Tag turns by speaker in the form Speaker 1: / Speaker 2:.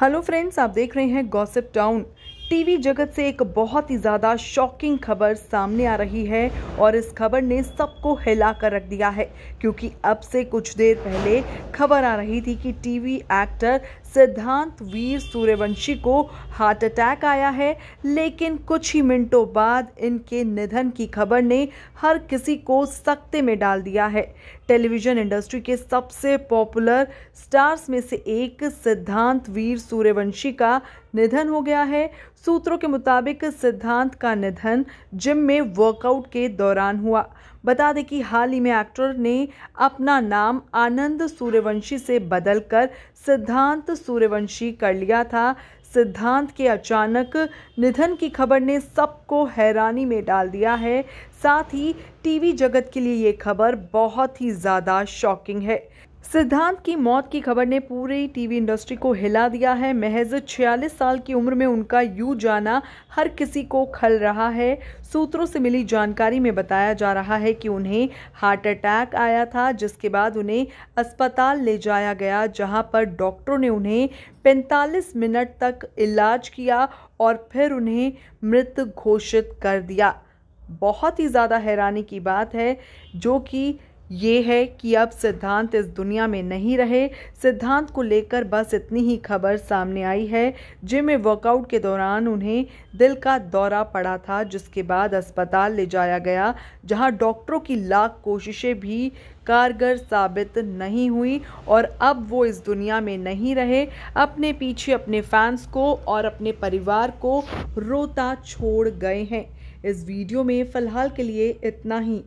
Speaker 1: hello friends आप देख रहे हैं गॉसिप टाउन टीवी जगत से एक बहुत ही ज़्यादा शॉकिंग खबर सामने आ रही है और इस खबर ने सबको हिला कर रख दिया है क्योंकि अब से कुछ देर पहले खबर आ रही थी कि टीवी एक्टर सिद्धांत वीर सूर्यवंशी को हार्ट अटैक आया है लेकिन कुछ ही मिनटों बाद इनके निधन की खबर ने हर किसी को सख्ते में डाल दिया है टेलीविज़न इंडस्ट्री के सबसे पॉपुलर स्टार्स में से एक सिद्धांत वीर सूर्यवंशी का निधन हो गया है सूत्रों के मुताबिक सिद्धांत का निधन जिम में वर्कआउट के दौरान हुआ बता दें कि हाल ही में एक्टर ने अपना नाम आनंद सूर्यवंशी से बदलकर सिद्धांत सूर्यवंशी कर लिया था सिद्धांत के अचानक निधन की खबर ने सबको हैरानी में डाल दिया है साथ ही टीवी जगत के लिए ये खबर बहुत ही ज़्यादा शॉकिंग है सिद्धांत की मौत की खबर ने पूरी टीवी इंडस्ट्री को हिला दिया है महज 46 साल की उम्र में उनका यू जाना हर किसी को खल रहा है सूत्रों से मिली जानकारी में बताया जा रहा है कि उन्हें हार्ट अटैक आया था जिसके बाद उन्हें अस्पताल ले जाया गया जहां पर डॉक्टरों ने उन्हें 45 मिनट तक इलाज किया और फिर उन्हें मृत घोषित कर दिया बहुत ही ज़्यादा हैरानी की बात है जो कि ये है कि अब सिद्धांत इस दुनिया में नहीं रहे सिद्धांत को लेकर बस इतनी ही खबर सामने आई है जिम में वर्कआउट के दौरान उन्हें दिल का दौरा पड़ा था जिसके बाद अस्पताल ले जाया गया जहां डॉक्टरों की लाख कोशिशें भी कारगर साबित नहीं हुई और अब वो इस दुनिया में नहीं रहे अपने पीछे अपने फैंस को और अपने परिवार को रोता छोड़ गए हैं इस वीडियो में फ़िलहाल के लिए इतना ही